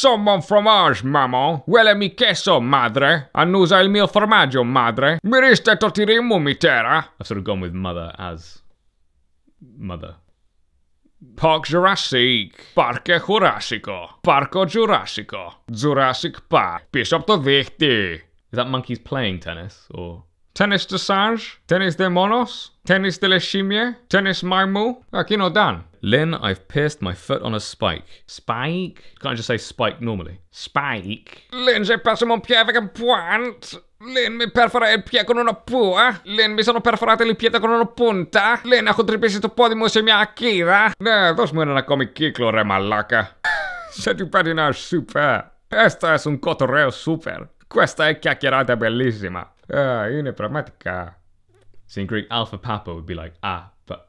some bon fromage, maman. Huele mi queso, madre. Annusa il mio formaggio, madre. Miriste riste tortirimu, mi terra. I've sort of gone with mother as mother. Park Jurassic, Parque Jurassico, Parco Jurassico, Jurassic Park, Bishop the Victor. Is that monkeys playing tennis or? Tennis Desage, Tennis de Monos, Tennis de la Chimie, Tennis Marmu, like, you Dan. Lynn, I've pierced my foot on a spike. Spike? Can't I just say spike normally? Spike? Lynn, j'ai perso mon piede avec un point. Lynn mi perfora il piede con una pua. Lynn mi sono perforato il piede con una punta. Lynn έχω τρυπήσει το πόδι μου σε μια ακίδα. Ne, dos μου έναν ακόμη κύκλο ρε malaka. Sè tu παίρνει ένα σούπερ. Έστω είναι un cotorreo super. Questa è chiacchierata bellissima. Uh, ah, in pragmatica. So in Greek, alpha papa would be like ah, but